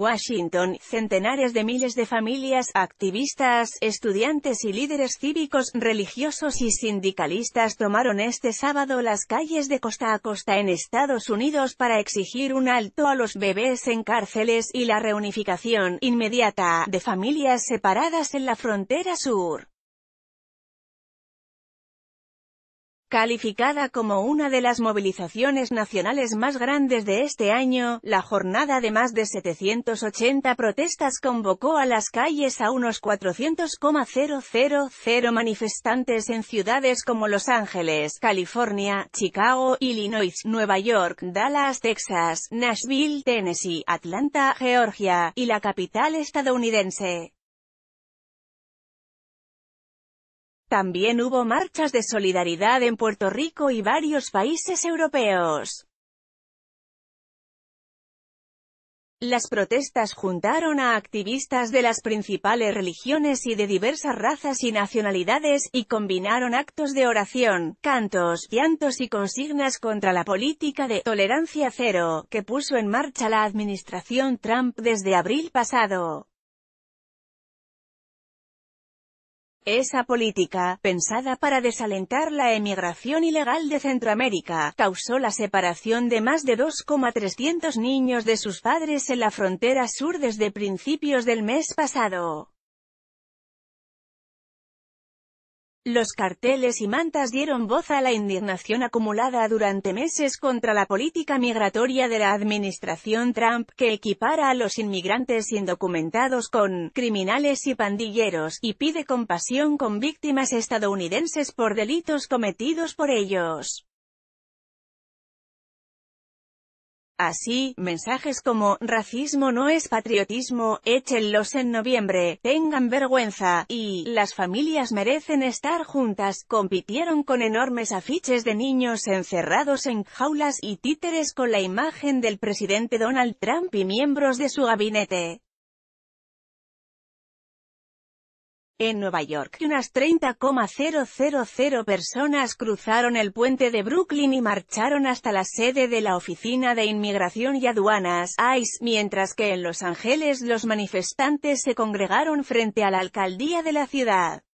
Washington, centenares de miles de familias, activistas, estudiantes y líderes cívicos, religiosos y sindicalistas tomaron este sábado las calles de costa a costa en Estados Unidos para exigir un alto a los bebés en cárceles y la reunificación inmediata de familias separadas en la frontera sur. Calificada como una de las movilizaciones nacionales más grandes de este año, la jornada de más de 780 protestas convocó a las calles a unos 400,000 manifestantes en ciudades como Los Ángeles, California, Chicago, Illinois, Nueva York, Dallas, Texas, Nashville, Tennessee, Atlanta, Georgia, y la capital estadounidense. También hubo marchas de solidaridad en Puerto Rico y varios países europeos. Las protestas juntaron a activistas de las principales religiones y de diversas razas y nacionalidades, y combinaron actos de oración, cantos, llantos y consignas contra la política de «tolerancia cero», que puso en marcha la administración Trump desde abril pasado. Esa política, pensada para desalentar la emigración ilegal de Centroamérica, causó la separación de más de 2,300 niños de sus padres en la frontera sur desde principios del mes pasado. Los carteles y mantas dieron voz a la indignación acumulada durante meses contra la política migratoria de la administración Trump, que equipara a los inmigrantes indocumentados con criminales y pandilleros, y pide compasión con víctimas estadounidenses por delitos cometidos por ellos. Así, mensajes como, racismo no es patriotismo, échenlos en noviembre, tengan vergüenza, y, las familias merecen estar juntas, compitieron con enormes afiches de niños encerrados en jaulas y títeres con la imagen del presidente Donald Trump y miembros de su gabinete. En Nueva York, unas 30,000 personas cruzaron el puente de Brooklyn y marcharon hasta la sede de la Oficina de Inmigración y Aduanas, ICE, mientras que en Los Ángeles los manifestantes se congregaron frente a la alcaldía de la ciudad.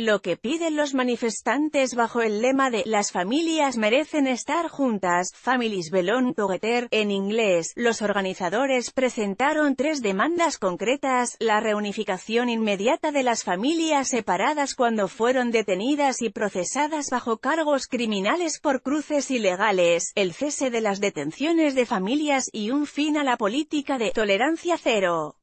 Lo que piden los manifestantes bajo el lema de «Las familias merecen estar juntas», «Families belong together», en inglés, los organizadores presentaron tres demandas concretas, la reunificación inmediata de las familias separadas cuando fueron detenidas y procesadas bajo cargos criminales por cruces ilegales, el cese de las detenciones de familias y un fin a la política de «tolerancia cero».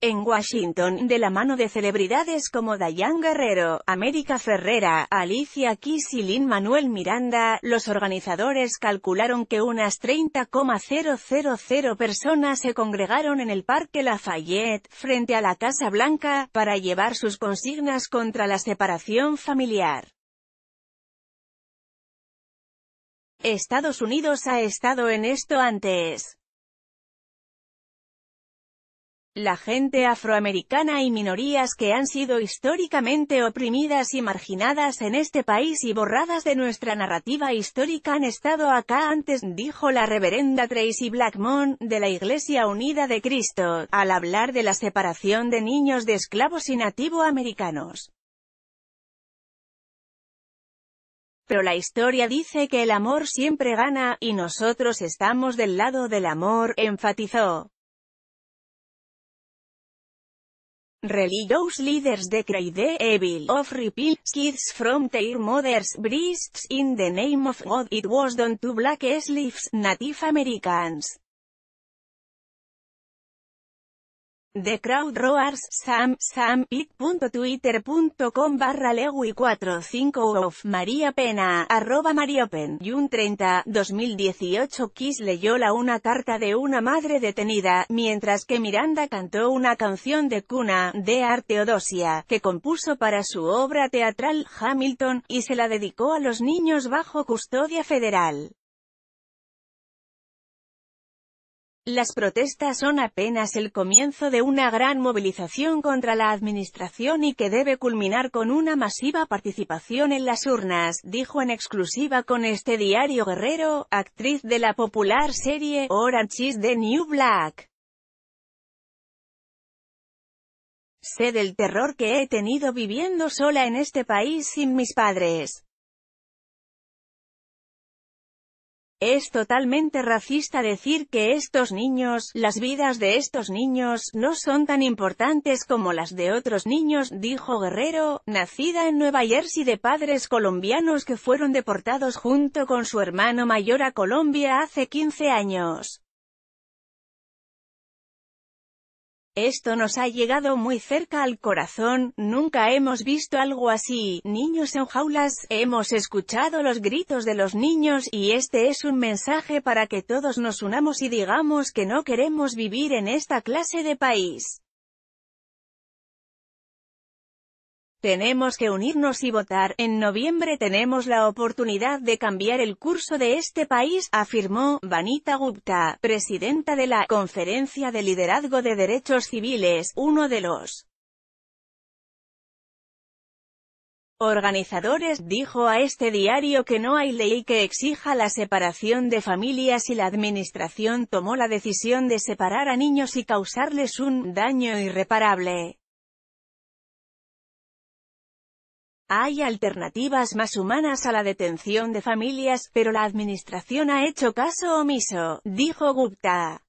en Washington, de la mano de celebridades como Dayan Guerrero, América Ferrera, Alicia Keys y Lin Manuel Miranda, los organizadores calcularon que unas 30,000 personas se congregaron en el Parque Lafayette, frente a la Casa Blanca, para llevar sus consignas contra la separación familiar. Estados Unidos ha estado en esto antes la gente afroamericana y minorías que han sido históricamente oprimidas y marginadas en este país y borradas de nuestra narrativa histórica han estado acá antes, dijo la reverenda Tracy Blackmon, de la Iglesia Unida de Cristo, al hablar de la separación de niños de esclavos y nativoamericanos. pero la historia dice que el amor siempre gana, y nosotros estamos del lado del amor, enfatizó. Religious leaders decry the evil of repeal kids from their mother's breasts in the name of God. It was done to black slaves, Native Americans. The Crowd Roars, Sam, Sam, pic.twitter.com barra Lewy45 of María Pena, arroba Mariopen, un 30, 2018 Kiss leyó la una carta de una madre detenida, mientras que Miranda cantó una canción de cuna, de Arteodosia, que compuso para su obra teatral, Hamilton, y se la dedicó a los niños bajo custodia federal. Las protestas son apenas el comienzo de una gran movilización contra la administración y que debe culminar con una masiva participación en las urnas, dijo en exclusiva con este diario Guerrero, actriz de la popular serie Orange is the New Black. Sé del terror que he tenido viviendo sola en este país sin mis padres. Es totalmente racista decir que estos niños, las vidas de estos niños, no son tan importantes como las de otros niños, dijo Guerrero, nacida en Nueva Jersey de padres colombianos que fueron deportados junto con su hermano mayor a Colombia hace 15 años. Esto nos ha llegado muy cerca al corazón, nunca hemos visto algo así, niños en jaulas, hemos escuchado los gritos de los niños, y este es un mensaje para que todos nos unamos y digamos que no queremos vivir en esta clase de país. Tenemos que unirnos y votar, en noviembre tenemos la oportunidad de cambiar el curso de este país, afirmó, Vanita Gupta, presidenta de la Conferencia de Liderazgo de Derechos Civiles, uno de los organizadores, dijo a este diario que no hay ley que exija la separación de familias y la administración tomó la decisión de separar a niños y causarles un daño irreparable. Hay alternativas más humanas a la detención de familias, pero la administración ha hecho caso omiso, dijo Gupta.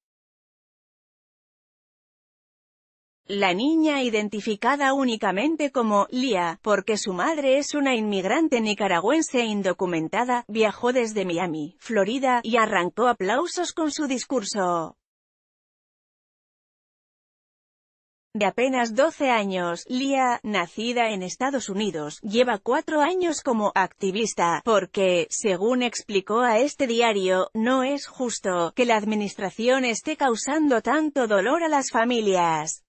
La niña identificada únicamente como Lia, porque su madre es una inmigrante nicaragüense indocumentada, viajó desde Miami, Florida, y arrancó aplausos con su discurso. de apenas 12 años, Lia, nacida en Estados Unidos, lleva cuatro años como activista, porque, según explicó a este diario, no es justo que la administración esté causando tanto dolor a las familias.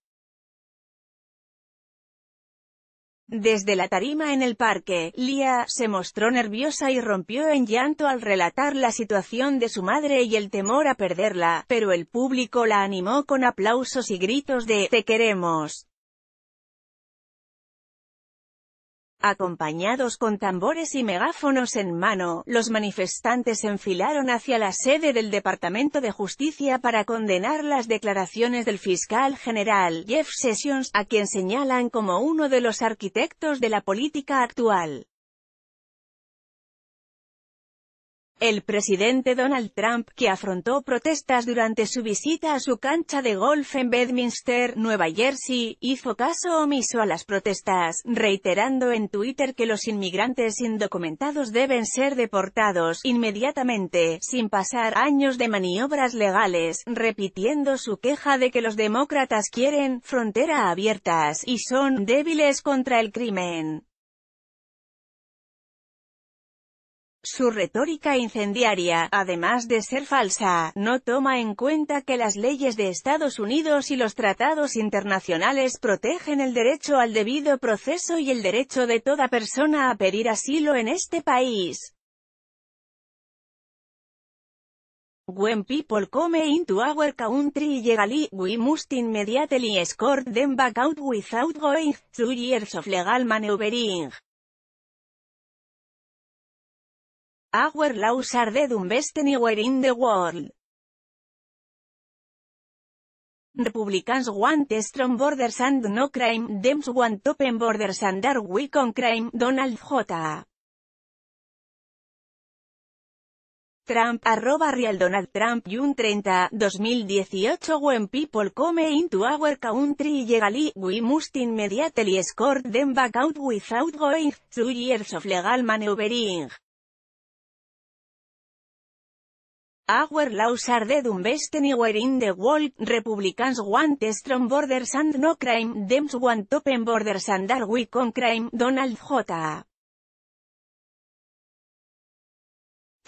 Desde la tarima en el parque, Lia se mostró nerviosa y rompió en llanto al relatar la situación de su madre y el temor a perderla, pero el público la animó con aplausos y gritos de «Te queremos». Acompañados con tambores y megáfonos en mano, los manifestantes enfilaron hacia la sede del Departamento de Justicia para condenar las declaraciones del fiscal general, Jeff Sessions, a quien señalan como uno de los arquitectos de la política actual. El presidente Donald Trump, que afrontó protestas durante su visita a su cancha de golf en Bedminster, Nueva Jersey, hizo caso omiso a las protestas, reiterando en Twitter que los inmigrantes indocumentados deben ser deportados inmediatamente, sin pasar años de maniobras legales, repitiendo su queja de que los demócratas quieren frontera abiertas y son débiles contra el crimen. Su retórica incendiaria, además de ser falsa, no toma en cuenta que las leyes de Estados Unidos y los tratados internacionales protegen el derecho al debido proceso y el derecho de toda persona a pedir asilo en este país. When people come into our country we must immediately escort them back out without going through years of legal maneuvering. Our laws are the dumbest anywhere in the world. Republicans want strong borders and no crime, Dems want open borders and are weak on crime, Donald J. Trump, arroba real Donald Trump, June 30, 2018 When people come into our country legally, we must immediately escort them back out without going through years of legal maneuvering. Our laws are the um, dumbest anywhere in the world, Republicans want strong borders and no crime, Dems want open borders and are weak on crime, Donald J.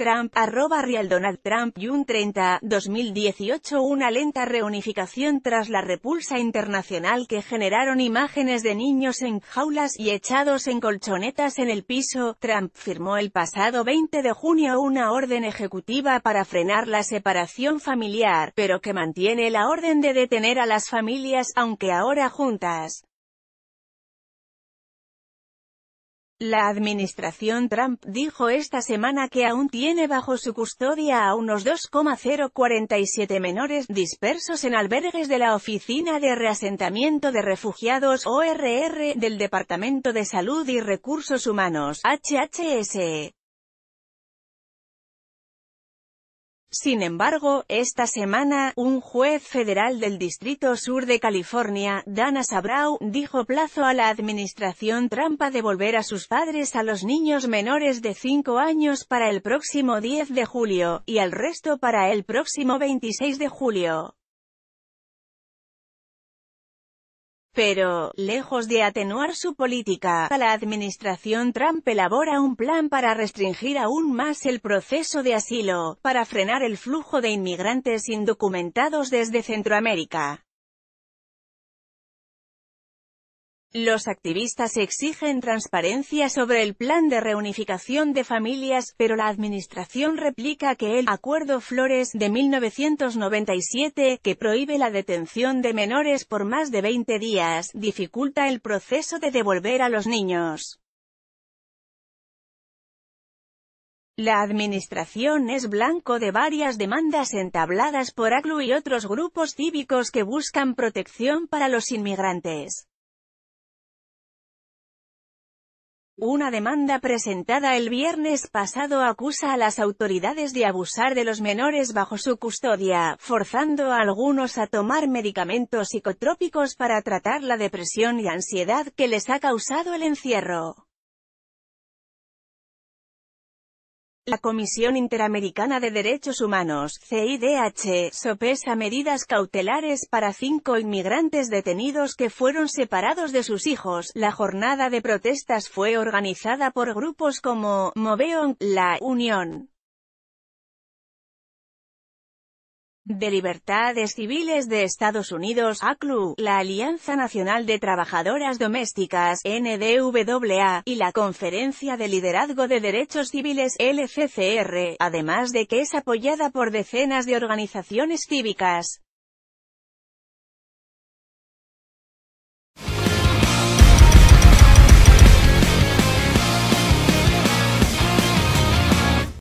Trump, arroba Real Donald Trump, un 30, 2018 Una lenta reunificación tras la repulsa internacional que generaron imágenes de niños en jaulas y echados en colchonetas en el piso, Trump firmó el pasado 20 de junio una orden ejecutiva para frenar la separación familiar, pero que mantiene la orden de detener a las familias, aunque ahora juntas. La administración Trump dijo esta semana que aún tiene bajo su custodia a unos 2,047 menores dispersos en albergues de la Oficina de Reasentamiento de Refugiados ORR del Departamento de Salud y Recursos Humanos, HHS. Sin embargo, esta semana, un juez federal del Distrito Sur de California, Dana Sabrau, dijo plazo a la administración Trump a devolver a sus padres a los niños menores de 5 años para el próximo 10 de julio, y al resto para el próximo 26 de julio. Pero, lejos de atenuar su política, la administración Trump elabora un plan para restringir aún más el proceso de asilo, para frenar el flujo de inmigrantes indocumentados desde Centroamérica. Los activistas exigen transparencia sobre el plan de reunificación de familias, pero la administración replica que el Acuerdo Flores de 1997, que prohíbe la detención de menores por más de 20 días, dificulta el proceso de devolver a los niños. La administración es blanco de varias demandas entabladas por ACLU y otros grupos cívicos que buscan protección para los inmigrantes. Una demanda presentada el viernes pasado acusa a las autoridades de abusar de los menores bajo su custodia, forzando a algunos a tomar medicamentos psicotrópicos para tratar la depresión y ansiedad que les ha causado el encierro. La Comisión Interamericana de Derechos Humanos, CIDH, sopesa medidas cautelares para cinco inmigrantes detenidos que fueron separados de sus hijos. La jornada de protestas fue organizada por grupos como Moveon, La Unión, de Libertades Civiles de Estados Unidos, ACLU, la Alianza Nacional de Trabajadoras Domésticas, NDWA, y la Conferencia de Liderazgo de Derechos Civiles, LCCR, además de que es apoyada por decenas de organizaciones cívicas.